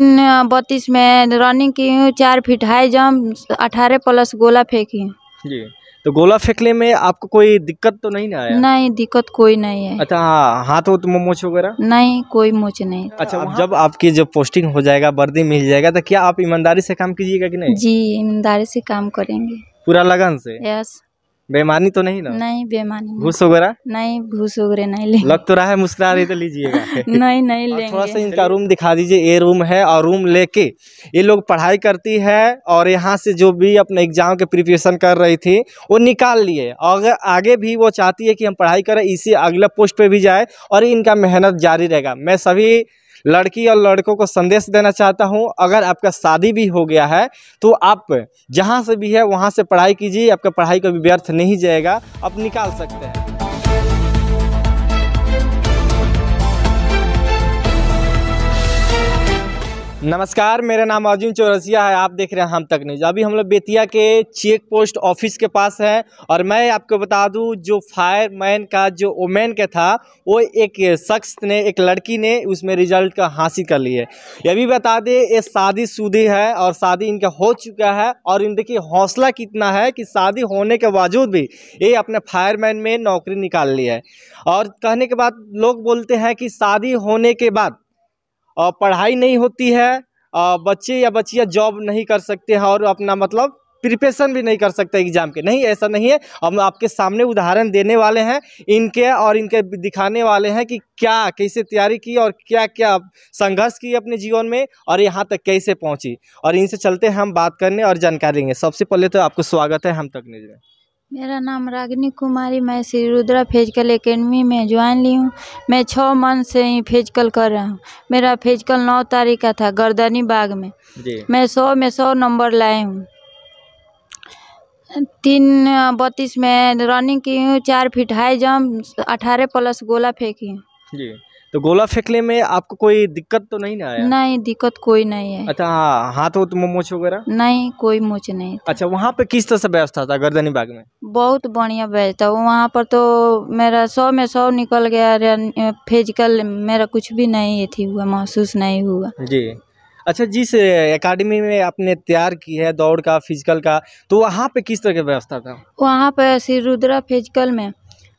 बत्तीस में रनिंग की हूँ चार फीट हाई जंप अठारह प्लस गोला फेंकी हूँ जी तो गोला फेंकने में आपको कोई दिक्कत तो नहीं ना आया नहीं दिक्कत कोई नहीं है अच्छा हाँ, हाथ वोत में तो मोच वगैरह नहीं कोई मोच नहीं अच्छा आप तो जब आपकी जब पोस्टिंग हो जाएगा वर्दी मिल जाएगा तो क्या आप ईमानदारी से काम कीजिएगा कि नहीं जी ईमानदारी से काम करेंगे पूरा लगन से यस बेमानी तो नहीं ना नहीं बेमानी घूस वगैरह नहीं घूस वगैरह नहीं ले लग तो रहा है मुस्कुरा रही तो लीजिएगा नहीं नहीं लेंगे थोड़ा सा इनका रूम दिखा दीजिए ये रूम है और रूम लेके ये लोग पढ़ाई करती है और यहाँ से जो भी अपने एग्जाम के प्रिपरेशन कर रही थी वो निकाल लिए और आगे भी वो चाहती है कि हम पढ़ाई करें इसी अगला पोस्ट पर भी जाए और इनका मेहनत जारी रहेगा मैं सभी लड़की और लड़कों को संदेश देना चाहता हूँ अगर आपका शादी भी हो गया है तो आप जहाँ से भी है वहाँ से पढ़ाई कीजिए आपका पढ़ाई कभी व्यर्थ नहीं जाएगा आप निकाल सकते हैं नमस्कार मेरा नाम अर्जुन चौरसिया है आप देख रहे हैं हम तक न्यूज अभी हम लोग बेतिया के चेक पोस्ट ऑफिस के पास हैं और मैं आपको बता दूं जो फायर मैन का जो ओमैन का था वो एक शख्स ने एक लड़की ने उसमें रिजल्ट का हासिल कर लिया है ये भी बता दें ये शादी शुदी है और शादी इनका हो चुका है और इन देखिए हौसला कितना है कि शादी होने के बावजूद भी ये अपने फायरमैन में नौकरी निकाल ली है और कहने के बाद लोग बोलते हैं कि शादी होने के बाद पढ़ाई नहीं होती है बच्चे या बच्चियाँ जॉब नहीं कर सकते हैं और अपना मतलब प्रिपेशन भी नहीं कर सकते एग्जाम के नहीं ऐसा नहीं है हम आपके सामने उदाहरण देने वाले हैं इनके और इनके दिखाने वाले हैं कि क्या कैसे तैयारी की और क्या क्या संघर्ष की अपने जीवन में और यहाँ तक कैसे पहुँची और इनसे चलते हम बात करने और जानकारी लेंगे सबसे पहले तो आपको स्वागत है हम तक निज में मेरा नाम रागिनी कुमारी मैं श्री रुद्रा फेजिकल एकेडमी में ज्वाइन ली हूँ मैं छः मंथ से ही फिजिकल कर रहा हूँ मेरा फिजिकल नौ तारीख का था गर्दनी बाग में मैं सौ में सौ नंबर लाए हूँ तीन बत्तीस में रनिंग की हूँ चार फीट हाई जंप अठारह प्लस गोला फेंकी हूँ जी तो गोला फेंकने में आपको कोई दिक्कत तो नहीं ना आया नहीं दिक्कत कोई नहीं है अच्छा हाँ हाथ तो मोच वगैरह नहीं कोई मोच नहीं अच्छा वहाँ पे किस तरह से व्यवस्था था गर्दनी बाग में बहुत बढ़िया व्यवस्था वहाँ पर तो मेरा सौ में सौ निकल गया फिजिकल मेरा कुछ भी नहीं थी हुआ महसूस नहीं हुआ जी अच्छा जिस एकेडमी में आपने तैयार की है दौड़ का फिजिकल का तो वहाँ पे किस तरह की व्यवस्था था वहाँ पे श्री रुद्रा फिजिकल में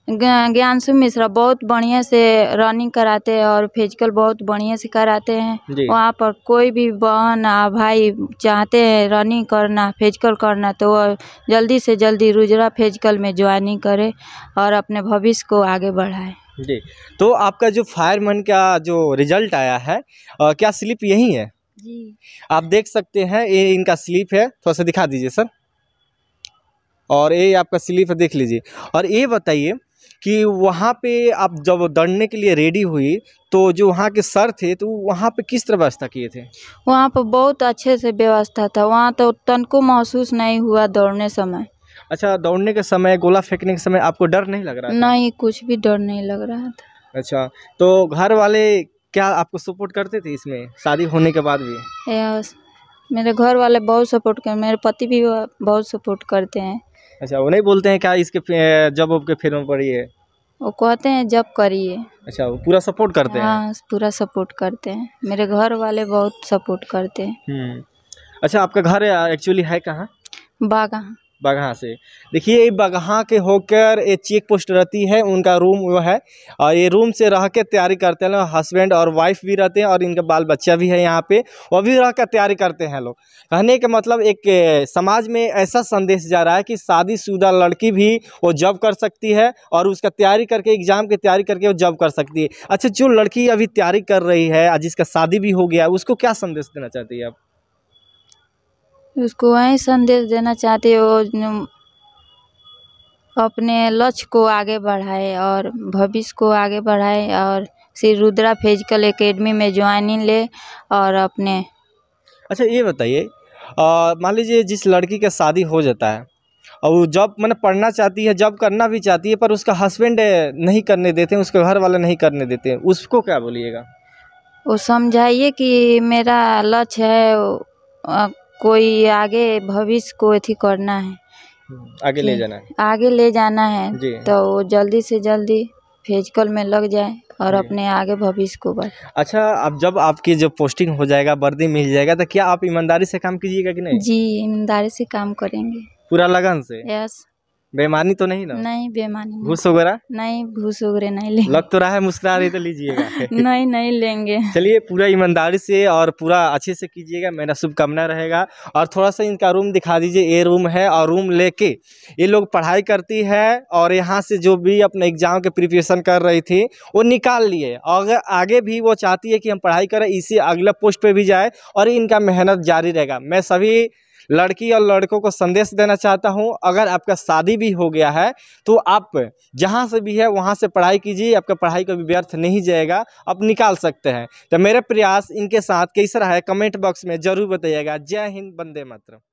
सिंह मिश्रा बहुत बढ़िया से रनिंग कराते हैं और फिजिकल बहुत बढ़िया से कराते हैं वहाँ पर कोई भी बहन और भाई चाहते हैं रनिंग करना फिजिकल करना तो वह जल्दी से जल्दी रुजरा फिजिकल में ज्वाइनिंग करे और अपने भविष्य को आगे बढ़ाए जी तो आपका जो फायरमैन का जो रिजल्ट आया है आ, क्या स्लिप यही है जी आप देख सकते हैं ये इनका स्लिप है थोड़ा सा दिखा दीजिए सर और ये आपका स्लिप है देख लीजिए और ये बताइए कि वहाँ पे आप जब दौड़ने के लिए रेडी हुई तो जो वहाँ के सर थे तो वहाँ पे किस तरह व्यवस्था किए थे वहाँ पर बहुत अच्छे से व्यवस्था था वहाँ तो तनको महसूस नहीं हुआ दौड़ने समय अच्छा दौड़ने के समय गोला फेंकने के समय आपको डर नहीं लग रहा था? नहीं कुछ भी डर नहीं लग रहा था अच्छा तो घर वाले क्या आपको सपोर्ट करते थे इसमें शादी होने के बाद भी मेरे घर वाले बहुत सपोर्ट कर मेरे पति भी बहुत सपोर्ट करते हैं अच्छा वो नहीं बोलते हैं क्या इसके जब वॉब के फेर में पड़ी है वो कहते हैं जब करिए अच्छा वो पूरा सपोर्ट करते हैं हाँ, पूरा सपोर्ट करते हैं मेरे घर वाले बहुत सपोर्ट करते हैं हम्म। अच्छा आपका घर एक्चुअली है कहाँ बागा बगहा से देखिए ये बगहा के होकर ये चेक पोस्ट रहती है उनका रूम वो है और ये रूम से रह के तैयारी करते हैं लोग हस्बैंड और वाइफ भी रहते हैं और इनका बाल बच्चा भी है यहाँ पे वो भी रह कर तैयारी करते हैं लोग कहने का मतलब एक समाज में ऐसा संदेश जा रहा है कि शादीशुदा लड़की भी वो जॉब कर सकती है और उसका तैयारी करके एग्ज़ाम की तैयारी करके वो जॉब कर सकती है अच्छा जो लड़की अभी तैयारी कर रही है जिसका शादी भी हो गया उसको क्या संदेश देना चाहती है आप उसको वही संदेश देना चाहते हो अपने लक्ष्य को आगे बढ़ाए और भविष्य को आगे बढ़ाए और श्री रुद्रा फिजिकल एकेडमी में ज्वाइनिंग ले और अपने अच्छा ये बताइए मान लीजिए जिस लड़की का शादी हो जाता है और वो जॉब मैंने पढ़ना चाहती है जॉब करना भी चाहती है पर उसका हस्बैंड नहीं करने देते हैं उसके घर वाले नहीं करने देते हैं उसको क्या बोलिएगा वो समझाइए कि मेरा लक्ष्य है कोई आगे भविष्य को अथी करना है हम्म, आगे ले जाना है आगे ले जाना है तो वो जल्दी से जल्दी फिजिकल में लग जाए और अपने आगे भविष्य को बढ़ अच्छा अब जब आपकी जो पोस्टिंग हो जाएगा वर्दी मिल जाएगा तो क्या आप ईमानदारी से काम कीजिएगा कि नहीं जी ईमानदारी से काम करेंगे पूरा लगन से यस बेमानी तो नहीं ना नहीं बेमानी घूस वगैरह नहीं घूस वगैरह नहीं लेंगे लग तो रहा है मुस्कुरा रही तो लीजिएगा नहीं नहीं लेंगे चलिए पूरा ईमानदारी से और पूरा अच्छे से कीजिएगा मेरा शुभकामना रहेगा और थोड़ा सा इनका रूम दिखा दीजिए ये रूम है और रूम लेके ये लोग पढ़ाई करती है और यहाँ से जो भी अपने एग्जाम के प्रिपरेशन कर रही थी वो निकाल लिए और आगे भी वो चाहती है कि हम पढ़ाई करें इसी अगले पोस्ट पर भी जाए और इनका मेहनत जारी रहेगा मैं सभी लड़की और लड़कों को संदेश देना चाहता हूँ अगर आपका शादी भी हो गया है तो आप जहाँ से भी है वहाँ से पढ़ाई कीजिए आपका पढ़ाई कभी व्यर्थ नहीं जाएगा आप निकाल सकते हैं तो मेरा प्रयास इनके साथ कैसा रहा है कमेंट बॉक्स में ज़रूर बताइएगा जय हिंद बंदे मातरम